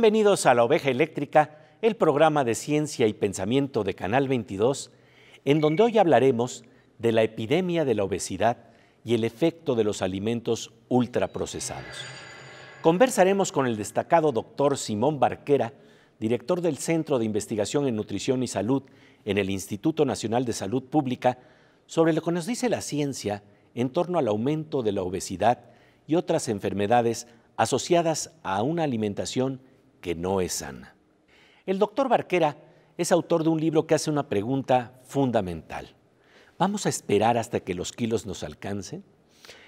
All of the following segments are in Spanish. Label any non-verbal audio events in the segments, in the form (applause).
Bienvenidos a La Oveja Eléctrica, el programa de ciencia y pensamiento de Canal 22, en donde hoy hablaremos de la epidemia de la obesidad y el efecto de los alimentos ultraprocesados. Conversaremos con el destacado doctor Simón Barquera, director del Centro de Investigación en Nutrición y Salud en el Instituto Nacional de Salud Pública, sobre lo que nos dice la ciencia en torno al aumento de la obesidad y otras enfermedades asociadas a una alimentación que no es sana. El doctor Barquera es autor de un libro que hace una pregunta fundamental. ¿Vamos a esperar hasta que los kilos nos alcancen?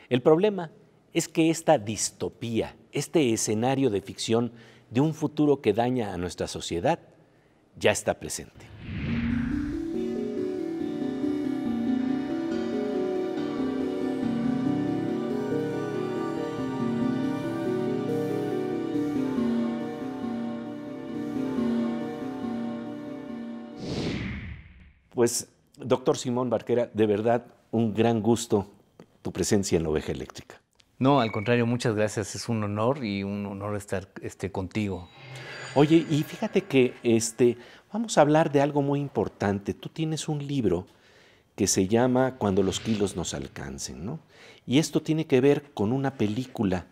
El problema es que esta distopía, este escenario de ficción de un futuro que daña a nuestra sociedad, ya está presente. Pues, doctor Simón Barquera, de verdad, un gran gusto tu presencia en oveja eléctrica. No, al contrario, muchas gracias. Es un honor y un honor estar este, contigo. Oye, y fíjate que este, vamos a hablar de algo muy importante. Tú tienes un libro que se llama Cuando los kilos nos alcancen, ¿no? Y esto tiene que ver con una película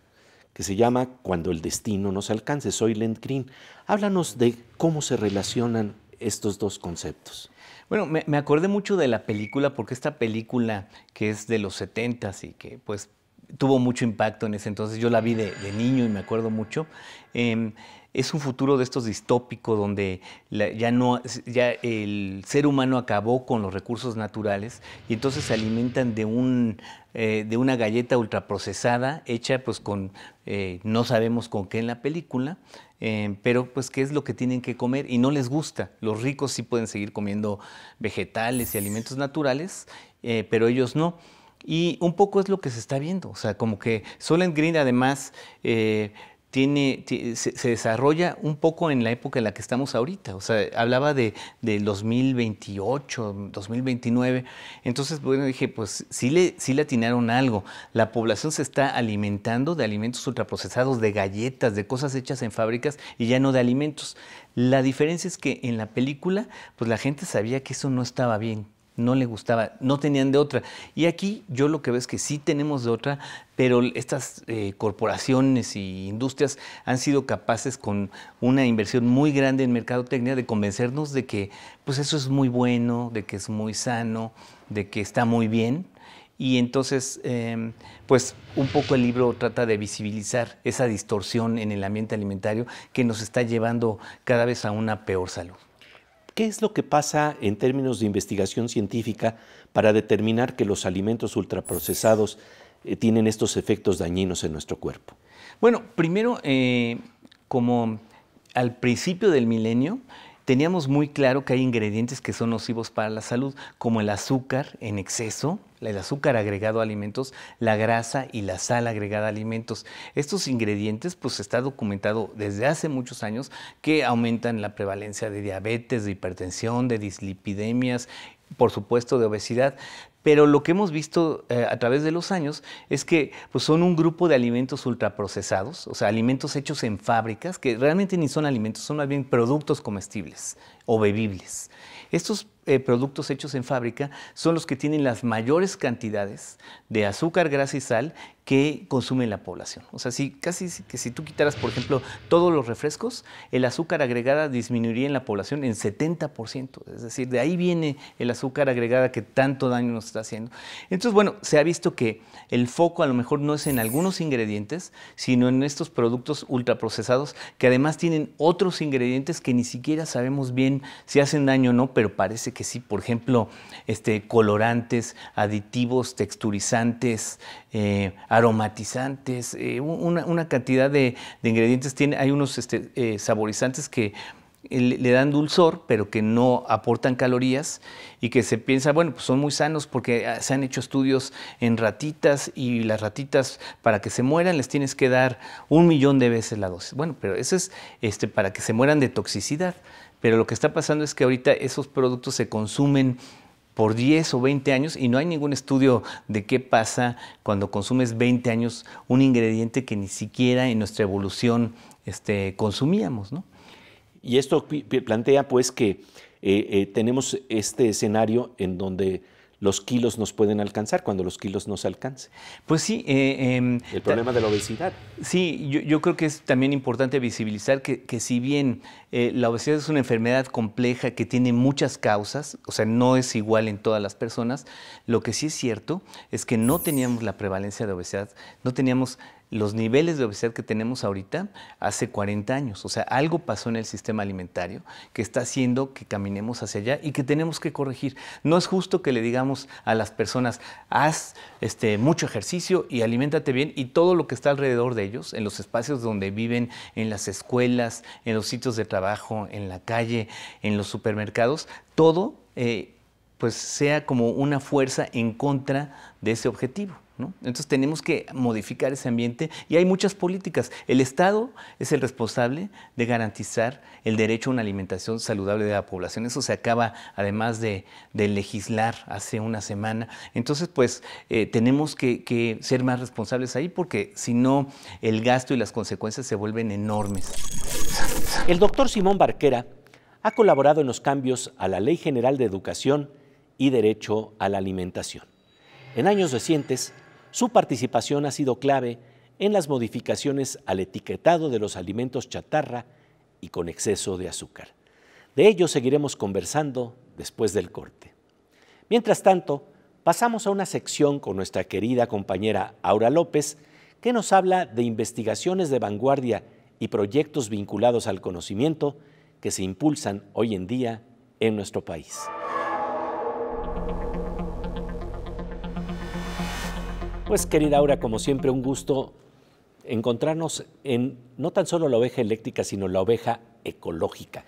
que se llama Cuando el destino nos alcance, Soy Lent Green. Háblanos de cómo se relacionan estos dos conceptos. Bueno, me, acordé mucho de la película, porque esta película que es de los 70s y que pues tuvo mucho impacto en ese entonces, yo la vi de, niño y me acuerdo mucho. Em, es un futuro de estos distópicos donde ya, no, ya el ser humano acabó con los recursos naturales y entonces se alimentan de, un, eh, de una galleta ultraprocesada hecha pues con, eh, no sabemos con qué en la película, eh, pero pues qué es lo que tienen que comer y no les gusta. Los ricos sí pueden seguir comiendo vegetales y alimentos naturales, pero ellos no. Y un poco es lo que se está viendo, o sea, como que Solent Green además se, desarrolla un poco en la época en la que estamos ahorita. O sea, hablaba de, 2028, 2029. Entonces, bueno, dije, pues sí le, sí le atinaron algo. La población se está alimentando de alimentos ultraprocesados, de galletas, de cosas hechas en fábricas y ya no de alimentos. La diferencia es que en la película, pues la gente sabía que eso no estaba bien, no le gustaba, no tenían de otra. Y aquí yo lo que veo es que sí tenemos de otra, pero estas eh, corporaciones e industrias han sido capaces con una inversión muy grande en mercadotecnia de convencernos de que pues eso es muy bueno, de que es muy sano, de que está muy bien. Y entonces, em, pues un poco el libro trata de visibilizar esa distorsión en el ambiente alimentario que nos está llevando cada vez a una peor salud. ¿Qué es lo que pasa en términos de investigación científica para determinar que los alimentos ultraprocesados eh, tienen estos efectos dañinos en nuestro cuerpo? Bueno, primero, eh, como al principio del milenio, teníamos muy claro que hay ingredientes que son nocivos para la salud, como el azúcar en exceso, el azúcar agregado a alimentos, la grasa y la sal agregada a alimentos. Estos ingredientes, pues está documentado desde hace muchos años que aumentan la prevalencia de diabetes, de hipertensión, de dislipidemias por supuesto, de obesidad, pero lo que hemos visto eh, a través de los años es que pues, son un grupo de alimentos ultraprocesados, o sea, alimentos hechos en fábricas, que realmente ni son alimentos, son más bien productos comestibles o bebibles. Estos eh, productos hechos en fábrica son los que tienen las mayores cantidades de azúcar, grasa y sal que consume la población. O sea, si, casi que si tú quitaras, por ejemplo, todos los refrescos, el azúcar agregada disminuiría en la población en 70%. Es decir, de ahí viene el azúcar agregada que tanto daño nos está haciendo. Entonces, bueno, se ha visto que el foco a lo mejor no es en algunos ingredientes, sino en estos productos ultraprocesados que además tienen otros ingredientes que ni siquiera sabemos bien si hacen daño o no, pero parece que sí, por ejemplo, este, colorantes, aditivos, texturizantes, eh, aromatizantes, eh, una, cantidad de, ingredientes. Tiene, hay unos este, eh, saborizantes que le dan dulzor, pero que no aportan calorías y que se piensa, bueno, pues son muy sanos porque ah, se han hecho estudios en ratitas y las ratitas para que se mueran les tienes que dar un millón de veces la dosis. Bueno, pero eso es este, para que se mueran de toxicidad pero lo que está pasando es que ahorita esos productos se consumen por 10 o 20 años y no hay ningún estudio de qué pasa cuando consumes 20 años un ingrediente que ni siquiera en nuestra evolución este, consumíamos. Y esto plantea pues que eh, eh, tenemos este escenario en donde los kilos nos pueden alcanzar cuando los kilos nos alcancen. Pues sí. Eh, em, el problema de la obesidad. Sí, yo, creo que es también importante visibilizar que, si bien eh, la obesidad es una enfermedad compleja que tiene muchas causas, o sea, no es igual en todas las personas, lo que sí es cierto es que no teníamos la prevalencia de obesidad, no teníamos los niveles de obesidad que tenemos ahorita hace 40 años. O sea, algo pasó en el sistema alimentario que está haciendo que caminemos hacia allá y que tenemos que corregir. No es justo que le digamos a las personas, haz este, mucho ejercicio y aliméntate bien y todo lo que está alrededor de ellos, en los espacios donde viven, en las escuelas, en los sitios de trabajo, en la calle, en los supermercados, todo eh, pues sea como una fuerza en contra de ese objetivo. Entonces tenemos que modificar ese ambiente y hay muchas políticas. El Estado es el responsable de garantizar el derecho a una alimentación saludable de la población. Eso se acaba además de, legislar hace una semana. Entonces, pues eh, tenemos que, que ser más responsables ahí porque si no, el gasto y las consecuencias se vuelven enormes. El doctor Simón Barquera ha colaborado en los cambios a la Ley General de Educación y Derecho a la Alimentación. En años recientes su participación ha sido clave en las modificaciones al etiquetado de los alimentos chatarra y con exceso de azúcar. De ello seguiremos conversando después del corte. Mientras tanto, pasamos a una sección con nuestra querida compañera Aura López, que nos habla de investigaciones de vanguardia y proyectos vinculados al conocimiento que se impulsan hoy en día en nuestro país. Pues querida Aura, como siempre, un gusto encontrarnos en no tan solo la oveja eléctrica, sino la oveja ecológica.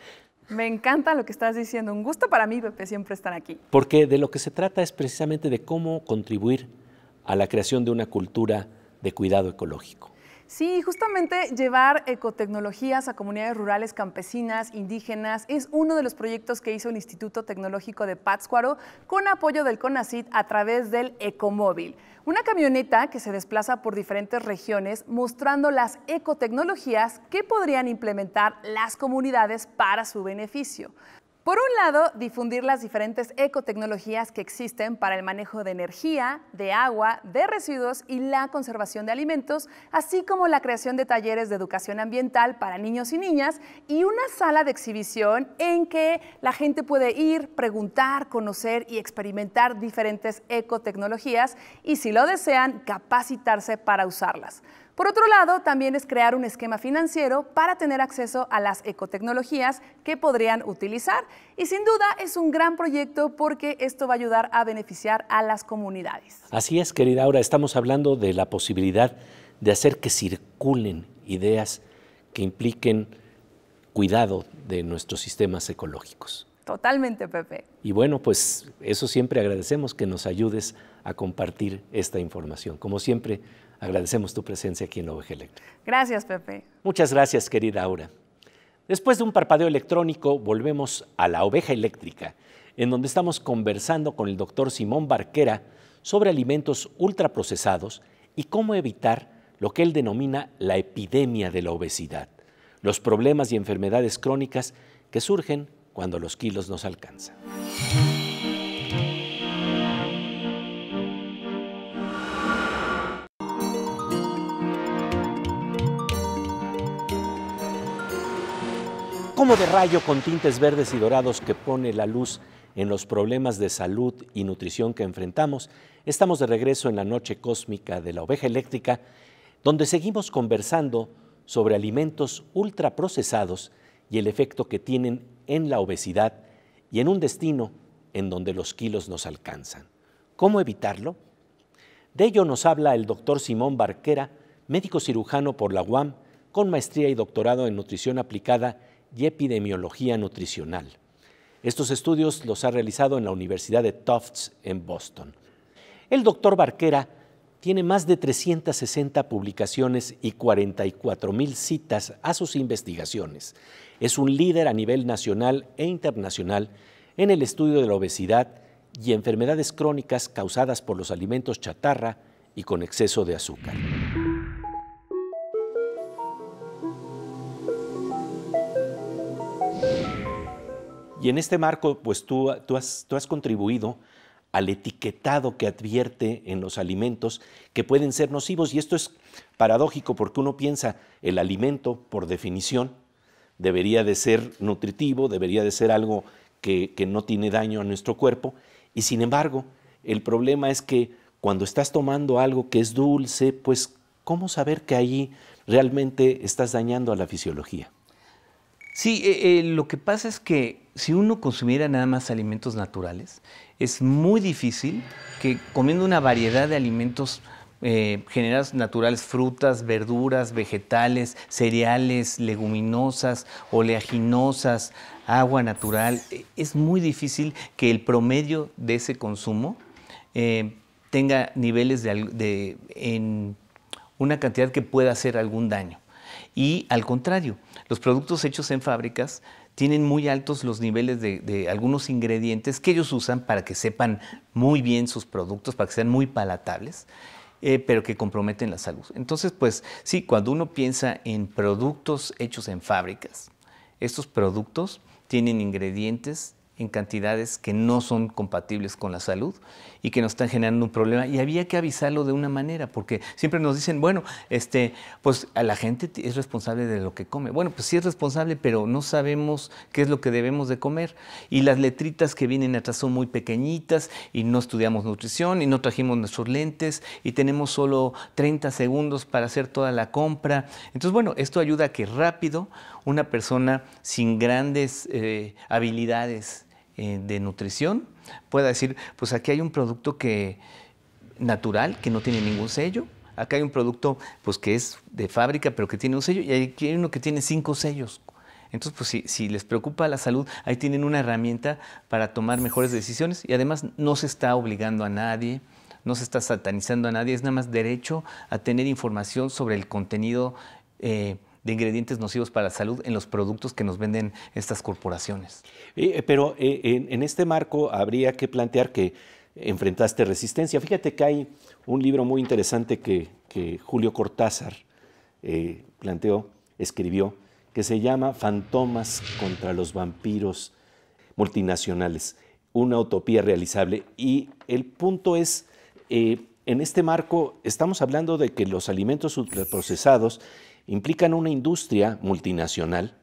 Me encanta lo que estás diciendo. Un gusto para mí, Pepe, siempre estar aquí. Porque de lo que se trata es precisamente de cómo contribuir a la creación de una cultura de cuidado ecológico. Sí, justamente llevar ecotecnologías a comunidades rurales, campesinas, indígenas, es uno de los proyectos que hizo el Instituto Tecnológico de Pátzcuaro con apoyo del CONACIT a través del Ecomóvil. Una camioneta que se desplaza por diferentes regiones mostrando las ecotecnologías que podrían implementar las comunidades para su beneficio. Por un lado, difundir las diferentes ecotecnologías que existen para el manejo de energía, de agua, de residuos y la conservación de alimentos, así como la creación de talleres de educación ambiental para niños y niñas y una sala de exhibición en que la gente puede ir, preguntar, conocer y experimentar diferentes ecotecnologías y si lo desean, capacitarse para usarlas. Por otro lado, también es crear un esquema financiero para tener acceso a las ecotecnologías que podrían utilizar y sin duda es un gran proyecto porque esto va a ayudar a beneficiar a las comunidades. Así es, querida Aura, estamos hablando de la posibilidad de hacer que circulen ideas que impliquen cuidado de nuestros sistemas ecológicos. Totalmente, Pepe. Y bueno, pues eso siempre agradecemos que nos ayudes a compartir esta información. Como siempre, Agradecemos tu presencia aquí en la Oveja Eléctrica. Gracias, Pepe. Muchas gracias, querida Aura. Después de un parpadeo electrónico, volvemos a la oveja eléctrica, en donde estamos conversando con el doctor Simón Barquera sobre alimentos ultraprocesados y cómo evitar lo que él denomina la epidemia de la obesidad, los problemas y enfermedades crónicas que surgen cuando los kilos nos alcanzan. como de rayo con tintes verdes y dorados que pone la luz en los problemas de salud y nutrición que enfrentamos, estamos de regreso en la noche cósmica de la oveja eléctrica, donde seguimos conversando sobre alimentos ultraprocesados y el efecto que tienen en la obesidad y en un destino en donde los kilos nos alcanzan. ¿Cómo evitarlo? De ello nos habla el doctor Simón Barquera, médico cirujano por la UAM, con maestría y doctorado en nutrición aplicada y epidemiología nutricional. Estos estudios los ha realizado en la Universidad de Tufts en Boston. El doctor Barquera tiene más de 360 publicaciones y 44 mil citas a sus investigaciones. Es un líder a nivel nacional e internacional en el estudio de la obesidad y enfermedades crónicas causadas por los alimentos chatarra y con exceso de azúcar. Y en este marco, pues tú, tú, has, tú has contribuido al etiquetado que advierte en los alimentos que pueden ser nocivos. Y esto es paradójico porque uno piensa, el alimento, por definición, debería de ser nutritivo, debería de ser algo que, que, no tiene daño a nuestro cuerpo. Y sin embargo, el problema es que cuando estás tomando algo que es dulce, pues ¿cómo saber que ahí realmente estás dañando a la fisiología? Sí, eh, eh, lo que pasa es que si uno consumiera nada más alimentos naturales, es muy difícil que comiendo una variedad de alimentos eh, generados naturales, frutas, verduras, vegetales, cereales, leguminosas, oleaginosas, agua natural, e, es muy difícil que el promedio de ese consumo tenga niveles de, de, en una cantidad que pueda hacer algún daño. Y al contrario, los productos hechos en fábricas tienen muy altos los niveles de, algunos ingredientes que ellos usan para que sepan muy bien sus productos, para que sean muy palatables, eh, pero que comprometen la salud. Entonces, pues sí, cuando uno piensa en productos hechos en fábricas, estos productos tienen ingredientes en cantidades que no son compatibles con la salud y que nos están generando un problema. Y había que avisarlo de una manera, porque siempre nos dicen, bueno, este, pues a la gente es responsable de lo que come. Bueno, pues sí es responsable, pero no sabemos qué es lo que debemos de comer. Y las letritas que vienen atrás son muy pequeñitas y no estudiamos nutrición y no trajimos nuestros lentes y tenemos solo 30 segundos para hacer toda la compra. Entonces, bueno, esto ayuda a que rápido una persona sin grandes eh, habilidades eh, de nutrición pueda decir, pues aquí hay un producto que natural, que no tiene ningún sello, acá hay un producto pues que es de fábrica, pero que tiene un sello, y aquí hay uno que tiene cinco sellos. Entonces, pues si, les preocupa la salud, ahí tienen una herramienta para tomar mejores decisiones y además no se está obligando a nadie, no se está satanizando a nadie, es nada más derecho a tener información sobre el contenido eh, de ingredientes nocivos para la salud en los productos que nos venden estas corporaciones. Eh, pero eh, en, este marco habría que plantear que enfrentaste resistencia. Fíjate que hay un libro muy interesante que, Julio Cortázar eh, planteó, escribió, que se llama Fantomas contra los vampiros multinacionales, una utopía realizable. Y el punto es, en este marco estamos hablando de que los alimentos ultraprocesados implican una industria multinacional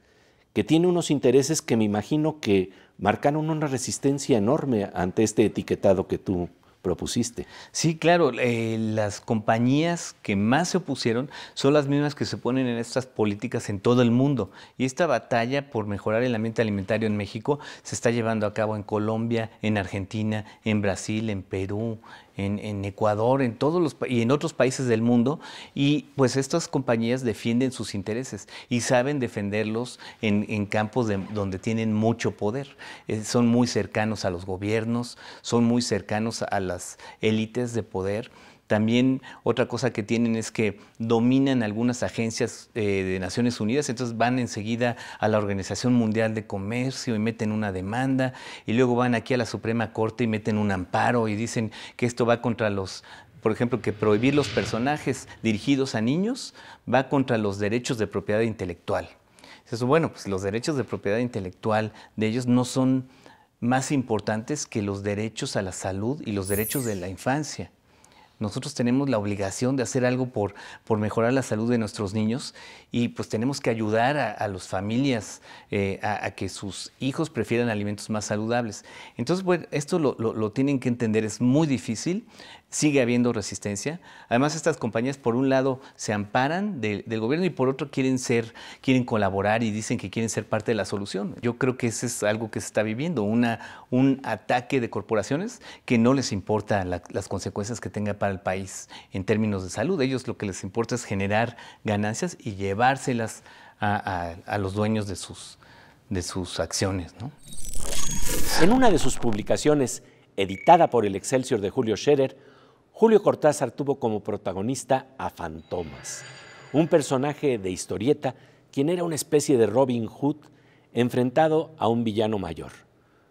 que tiene unos intereses que me imagino que marcaron una resistencia enorme ante este etiquetado que tú propusiste. Sí, claro, eh, las compañías que más se opusieron son las mismas que se ponen en estas políticas en todo el mundo. Y esta batalla por mejorar el ambiente alimentario en México se está llevando a cabo en Colombia, en Argentina, en Brasil, en Perú, en, Ecuador, en todos los y en otros países del mundo, y pues estas compañías defienden sus intereses y saben defenderlos en, campos donde tienen mucho poder. Eh, son muy cercanos a los gobiernos, son muy cercanos a las élites de poder. También otra cosa que tienen es que dominan algunas agencias eh, de Naciones Unidas, entonces van enseguida a la Organización Mundial de Comercio y meten una demanda y luego van aquí a la Suprema Corte y meten un amparo y dicen que esto va contra los por ejemplo, que prohibir los personajes dirigidos a niños va contra los derechos de propiedad intelectual. bueno, pues los derechos de propiedad intelectual de ellos no son más importantes que los derechos a la salud y los derechos de la infancia. Nosotros tenemos la obligación de hacer algo por, mejorar la salud de nuestros niños y pues tenemos que ayudar a, las familias eh, a, que sus hijos prefieran alimentos más saludables. Entonces, bueno, esto lo tienen que entender, es muy difícil, sigue habiendo resistencia. Además, estas compañías, por un lado, se amparan del gobierno y por otro quieren ser, quieren colaborar y dicen que quieren ser parte de la solución. Yo creo que eso es algo que se está viviendo, una, un ataque de corporaciones que no les importa las consecuencias que tenga para el país en términos de salud. Ellos lo que les importa es generar ganancias y llevárselas a, los dueños de sus, de sus acciones. En una de sus publicaciones, editada por el Excelsior de Julio Scherer, Julio Cortázar tuvo como protagonista a Fantomas, un personaje de historieta quien era una especie de Robin Hood enfrentado a un villano mayor,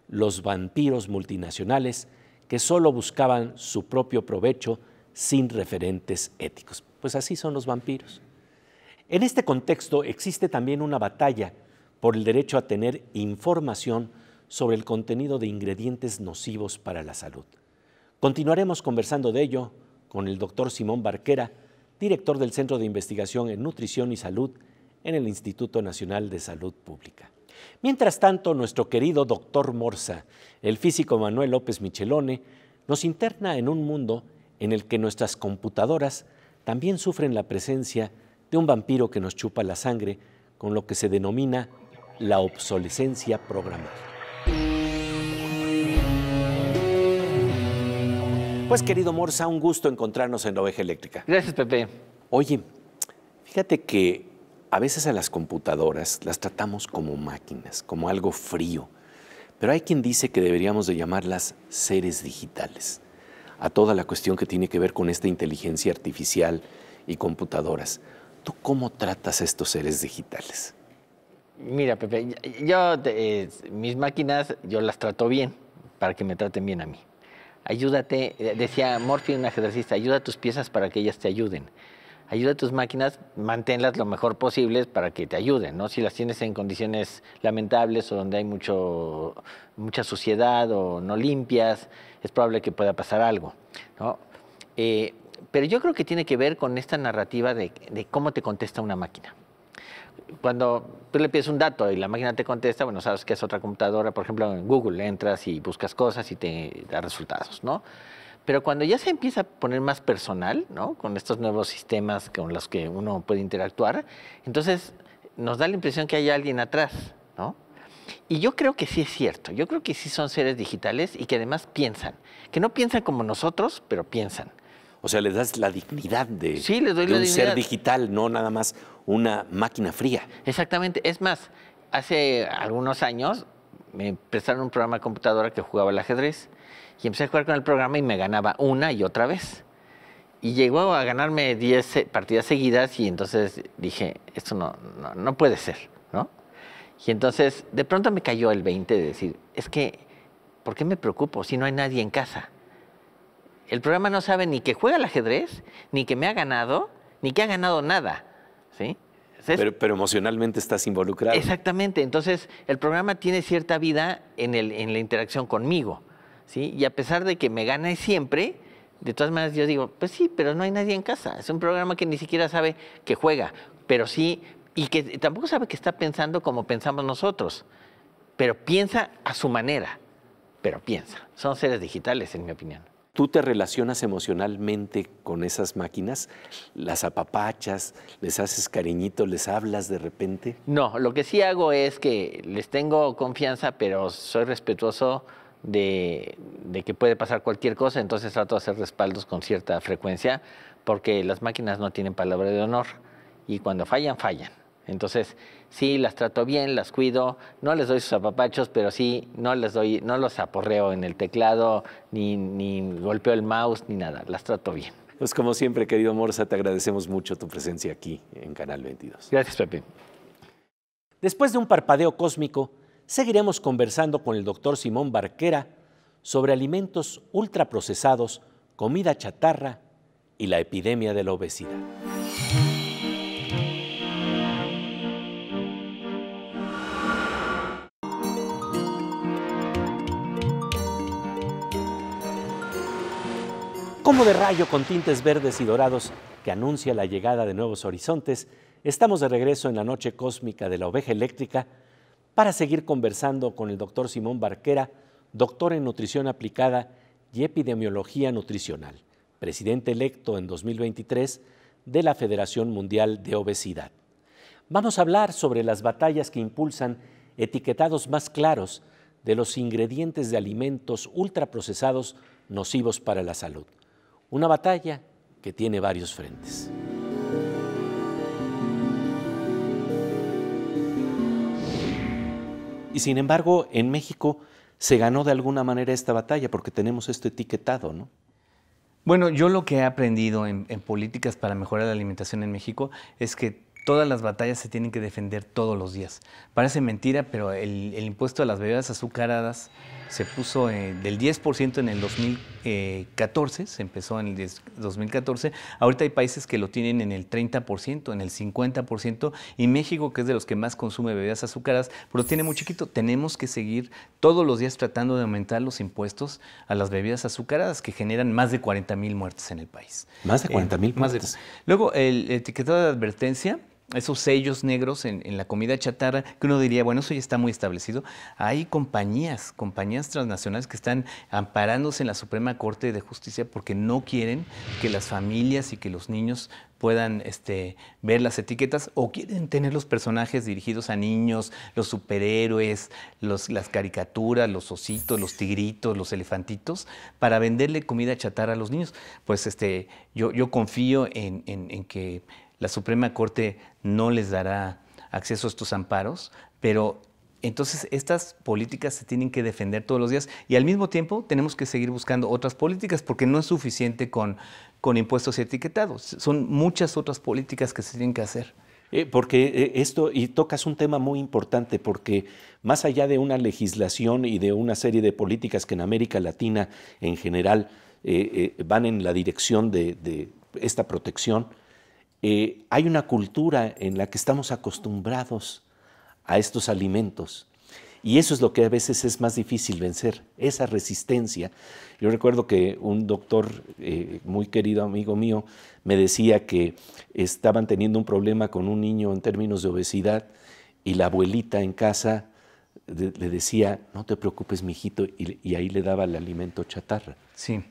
los vampiros multinacionales que solo buscaban su propio provecho sin referentes éticos. Pues así son los vampiros. En este contexto existe también una batalla por el derecho a tener información sobre el contenido de ingredientes nocivos para la salud. Continuaremos conversando de ello con el doctor Simón Barquera, director del Centro de Investigación en Nutrición y Salud en el Instituto Nacional de Salud Pública. Mientras tanto, nuestro querido doctor Morsa, el físico Manuel López Michelone, nos interna en un mundo en el que nuestras computadoras también sufren la presencia de un vampiro que nos chupa la sangre con lo que se denomina la obsolescencia programada. Pues mm. querido Morza, un gusto encontrarnos en la oveja eléctrica. Gracias, Pepe. Oye, fíjate que a veces a las computadoras las tratamos como máquinas, como algo frío, pero hay quien dice que deberíamos de llamarlas seres digitales, a toda la cuestión que tiene que ver con esta inteligencia artificial y computadoras. ¿Tú cómo tratas a estos seres digitales? Mira, Pepe, yo eh, mis máquinas yo las trato bien para que me traten bien a mí. Ayúdate, eh, decía Morphy, un ajedrecista, ayuda a tus piezas para que ellas te ayuden. Ayuda a tus máquinas, manténlas lo mejor posible para que te ayuden, ¿no? Si las tienes en condiciones lamentables o donde hay mucho, mucha suciedad o no limpias, es probable que pueda pasar algo, eh, pero yo creo que tiene que ver con esta narrativa de cómo te contesta una máquina cuando tú le pides un dato y la máquina te contesta, bueno, sabes que es otra computadora, por ejemplo, en Google entras y buscas cosas y te da resultados, ¿no? Pero cuando ya se empieza a poner más personal, ¿no? Con estos nuevos sistemas con los que uno puede interactuar, entonces nos da la impresión que hay alguien atrás, ¿no? Y yo creo que sí es cierto, yo creo que sí son seres digitales y que además piensan, que no piensan como nosotros, pero piensan. O sea, les das la dignidad de, un ser digital, no nada más una máquina fría. Exactamente. Es más, hace algunos años me prestaron un programa de computadora que jugaba al ajedrez y empecé a jugar con el programa y me ganaba una y otra vez. Y llegó a ganarme 10 eh, partidas seguidas y entonces dije, esto no, no, puede ser, ¿no? Y entonces de pronto me cayó el 20 de decir, es que, ¿por qué me preocupo si no hay nadie en casa? El programa no sabe ni que juega al ajedrez, ni que me ha ganado, ni que ha ganado nada pero, emocionalmente estás involucrado. Exactamente, entonces el programa tiene cierta vida en, el, en la interacción conmigo, ¿sí? Y a pesar de que me gana siempre, de todas maneras yo digo, pues sí, pero no hay nadie en casa, es un programa que ni siquiera sabe que juega, pero sí, y que tampoco sabe que está pensando como pensamos nosotros, pero piensa a su manera, pero piensa, son seres digitales en mi opinión tú te relacionas emocionalmente con esas máquinas, las apapachas, les haces cariñito, les hablas de repente. No, lo que sí hago es que les tengo confianza, pero soy respetuoso de, que puede pasar cualquier cosa, entonces trato de hacer respaldos con cierta frecuencia, porque las máquinas no tienen palabra de honor y cuando fallan, fallan. Entonces, sí, las trato bien, las cuido, no les doy sus apapachos, pero sí, no les doy, no los aporreo en el teclado, ni, ni golpeo el mouse, ni nada, las trato bien. Pues como siempre, querido Morza, te agradecemos mucho tu presencia aquí en Canal 22. Gracias, Pepe. Después de un parpadeo cósmico, seguiremos conversando con el doctor Simón Barquera sobre alimentos ultraprocesados, comida chatarra y la epidemia de la obesidad. Como de rayo con tintes verdes y dorados que anuncia la llegada de nuevos horizontes, estamos de regreso en la noche cósmica de la oveja eléctrica para seguir conversando con el doctor Simón Barquera, doctor en nutrición aplicada y epidemiología nutricional, presidente electo en 2023 de la Federación Mundial de Obesidad. Vamos a hablar sobre las batallas que impulsan etiquetados más claros de los ingredientes de alimentos ultraprocesados nocivos para la salud una batalla que tiene varios frentes. Y sin embargo, en México se ganó de alguna manera esta batalla porque tenemos esto etiquetado, ¿no? Bueno, yo lo que he aprendido en, en políticas para mejorar la alimentación en México es que todas las batallas se tienen que defender todos los días. Parece mentira, pero el, impuesto a las bebidas azucaradas se puso eh, del 10% en el 2014, eh, se empezó en el 2014. Ahorita hay países que lo tienen en el 30%, en el 50%, y México, que es de los que más consume bebidas azucaradas, pero tiene muy chiquito. Tenemos que seguir todos los días tratando de aumentar los impuestos a las bebidas azucaradas, que generan más de 40 mil muertes en el país. ¿Más de 40 mil eh, luego, el etiquetado de advertencia esos sellos negros en, la comida chatarra, que uno diría, bueno, eso ya está muy establecido. Hay compañías, compañías transnacionales que están amparándose en la Suprema Corte de Justicia porque no quieren que las familias y que los niños puedan este, ver las etiquetas o quieren tener los personajes dirigidos a niños, los superhéroes, las caricaturas, los ositos, los tigritos, los elefantitos, para venderle comida chatarra a los niños. Pues este, yo, yo confío en, en que la Suprema Corte no les dará acceso a estos amparos, pero entonces estas políticas se tienen que defender todos los días y al mismo tiempo tenemos que seguir buscando otras políticas porque no es suficiente con, impuestos y etiquetados, son muchas otras políticas que se tienen que hacer. Eh, porque eh, esto, y tocas un tema muy importante, porque más allá de una legislación y de una serie de políticas que en América Latina en general eh, van en la dirección de esta protección, eh, hay una cultura en la que estamos acostumbrados a estos alimentos. Y eso es lo que a veces es más difícil vencer, esa resistencia. Yo recuerdo que un doctor, eh, muy querido amigo mío, me decía que estaban teniendo un problema con un niño en términos de obesidad y la abuelita en casa le decía, no te preocupes, mijito, y, y ahí le daba el alimento chatarra. Sí.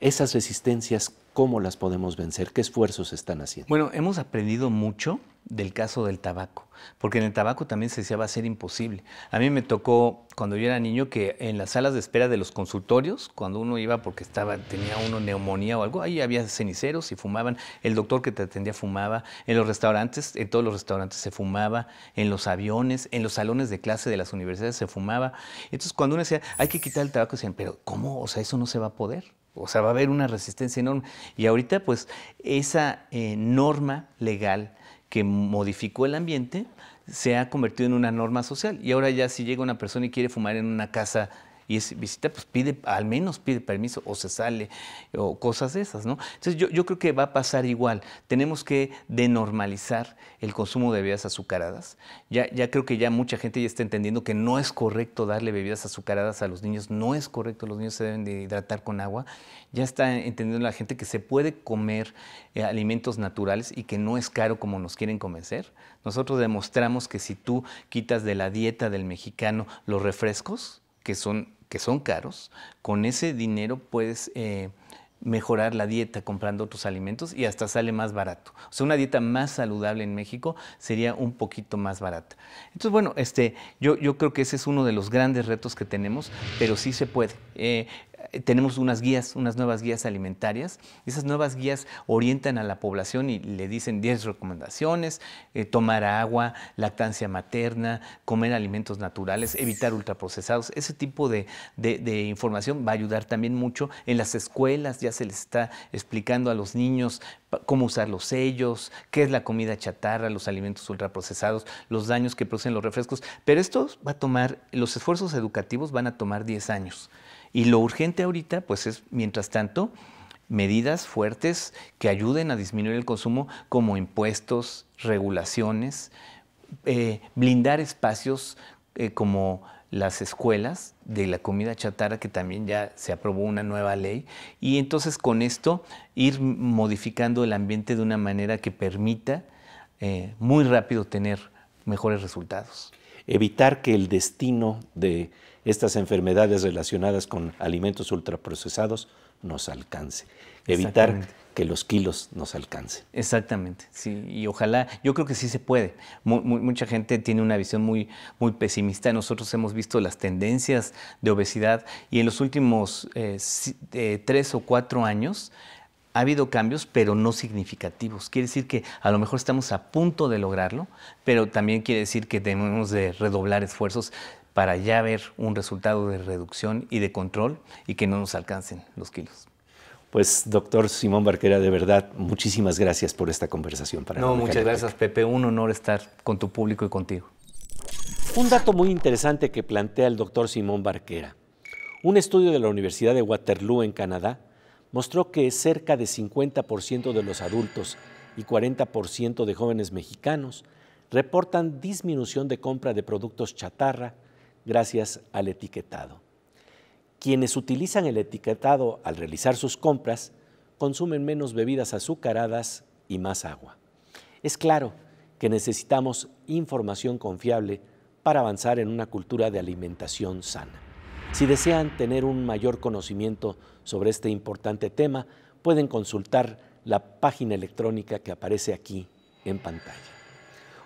Esas resistencias cómo las podemos vencer, qué esfuerzos están haciendo. Bueno, hemos aprendido mucho del caso del tabaco, porque en el tabaco también se decía va a ser imposible. A mí me tocó cuando yo era niño que en las salas de espera de los consultorios, cuando uno iba porque estaba tenía uno neumonía o algo, ahí había ceniceros y fumaban, el doctor que te atendía fumaba, en los restaurantes, en todos los restaurantes se fumaba, en los aviones, en los salones de clase de las universidades se fumaba. Entonces cuando uno decía, hay que quitar el tabaco, decían, pero ¿cómo? O sea, eso no se va a poder. O sea, va a haber una resistencia enorme. Y ahorita, pues, esa eh, norma legal que modificó el ambiente se ha convertido en una norma social. Y ahora ya si llega una persona y quiere fumar en una casa y visita, pues pide, al menos pide permiso o se sale o cosas de esas, ¿no? Entonces yo, creo que va a pasar igual. Tenemos que denormalizar el consumo de bebidas azucaradas. Ya, ya creo que ya mucha gente ya está entendiendo que no es correcto darle bebidas azucaradas a los niños, no es correcto, los niños se deben de hidratar con agua. Ya está entendiendo la gente que se puede comer eh, alimentos naturales y que no es caro como nos quieren convencer. Nosotros demostramos que si tú quitas de la dieta del mexicano los refrescos, que son, que son caros, con ese dinero puedes eh, mejorar la dieta comprando otros alimentos y hasta sale más barato. O sea, una dieta más saludable en México sería un poquito más barata. Entonces, bueno, este, yo, yo creo que ese es uno de los grandes retos que tenemos, pero sí se puede. Eh, tenemos unas guías, unas nuevas guías alimentarias. Esas nuevas guías orientan a la población y le dicen 10 recomendaciones, eh, tomar agua, lactancia materna, comer alimentos naturales, evitar ultraprocesados. Ese tipo de, información va a ayudar también mucho. En las escuelas ya se les está explicando a los niños cómo usar los sellos, qué es la comida chatarra, los alimentos ultraprocesados, los daños que producen los refrescos. Pero esto va a tomar, los esfuerzos educativos van a tomar 10 años. Y lo urgente ahorita, pues es, mientras tanto, medidas fuertes que ayuden a disminuir el consumo, como impuestos, regulaciones, eh, blindar espacios eh, como las escuelas de la comida chatarra, que también ya se aprobó una nueva ley, y entonces con esto ir modificando el ambiente de una manera que permita eh, muy rápido tener mejores resultados. Evitar que el destino de estas enfermedades relacionadas con alimentos ultraprocesados nos alcance. Evitar que los kilos nos alcancen. Exactamente, sí. Y ojalá, yo creo que sí se puede. mucha gente tiene una visión muy, muy pesimista. Nosotros hemos visto las tendencias de obesidad y en los últimos eh, eh, tres o cuatro años ha habido cambios, pero no significativos. Quiere decir que a lo mejor estamos a punto de lograrlo, pero también quiere decir que tenemos de redoblar esfuerzos para ya ver un resultado de reducción y de control y que no nos alcancen los kilos. Pues doctor Simón Barquera, de verdad, muchísimas gracias por esta conversación. Para no, muchas gracias Pepe, un honor estar con tu público y contigo. Un dato muy interesante que plantea el doctor Simón Barquera. Un estudio de la Universidad de Waterloo en Canadá mostró que cerca de 50% de los adultos y 40% de jóvenes mexicanos reportan disminución de compra de productos chatarra gracias al etiquetado. Quienes utilizan el etiquetado al realizar sus compras consumen menos bebidas azucaradas y más agua. Es claro que necesitamos información confiable para avanzar en una cultura de alimentación sana. Si desean tener un mayor conocimiento sobre este importante tema, pueden consultar la página electrónica que aparece aquí en pantalla.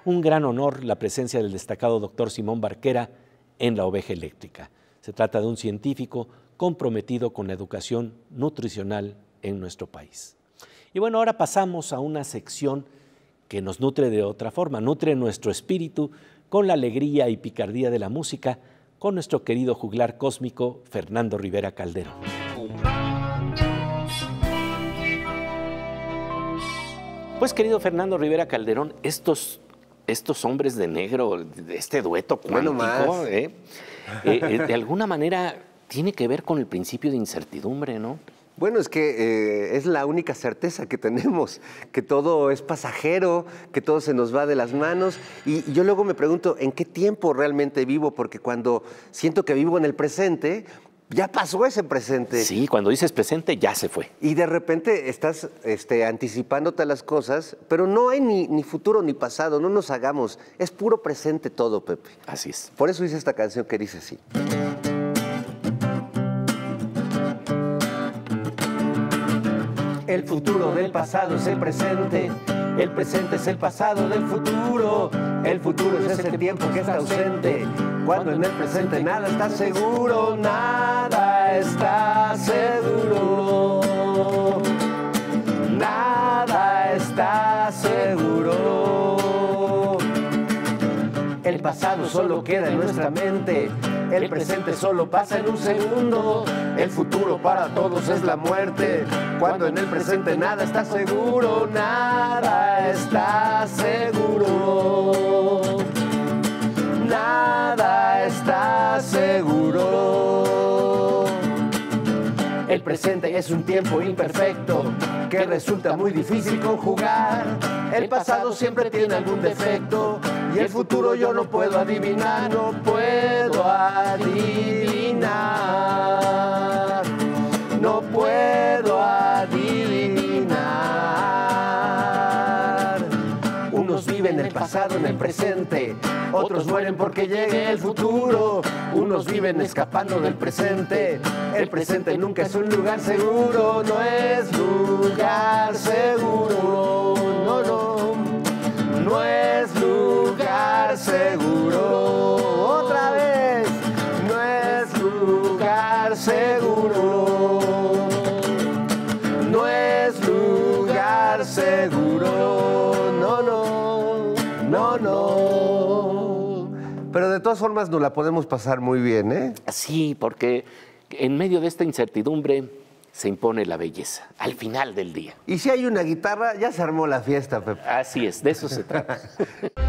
Un gran honor la presencia del destacado doctor Simón Barquera, en la oveja eléctrica. Se trata de un científico comprometido con la educación nutricional en nuestro país. Y bueno, ahora pasamos a una sección que nos nutre de otra forma, nutre nuestro espíritu con la alegría y picardía de la música, con nuestro querido juglar cósmico Fernando Rivera Calderón. Pues querido Fernando Rivera Calderón, estos estos hombres de negro, este dueto cuántico, bueno ¿eh? Eh, eh, de alguna manera tiene que ver con el principio de incertidumbre, ¿no? Bueno, es que eh, es la única certeza que tenemos, que todo es pasajero, que todo se nos va de las manos. Y yo luego me pregunto, ¿en qué tiempo realmente vivo? Porque cuando siento que vivo en el presente, ya pasó ese presente. Sí, cuando dices presente ya se fue. Y de repente estás este, anticipándote las cosas, pero no hay ni, ni, futuro ni pasado, no nos hagamos. Es puro presente todo, Pepe. Así es. Por eso hice esta canción que dice así. El futuro del pasado es el presente. El presente es el pasado del futuro. El futuro es ese tiempo que está ausente. Cuando en el presente nada está seguro, nada está seguro. Nada está seguro. El pasado solo queda en nuestra mente. El presente solo pasa en un segundo. El futuro para todos es la muerte. Cuando en el presente nada está seguro, nada está seguro. Nada está seguro. El presente es un tiempo imperfecto que resulta muy difícil conjugar. El pasado siempre tiene algún defecto y el futuro yo no puedo adivinar, no puedo adivinar, no puedo adivinar. pasado, en el presente. Otros mueren porque llegue el futuro. Unos viven escapando del presente. El presente nunca es un lugar seguro, no es lugar seguro. No, no, no es lugar seguro. de todas formas nos la podemos pasar muy bien, ¿eh? Sí, porque en medio de esta incertidumbre se impone la belleza, al final del día. Y si hay una guitarra, ya se armó la fiesta, Pepe. Así es, de eso se trata. (laughs)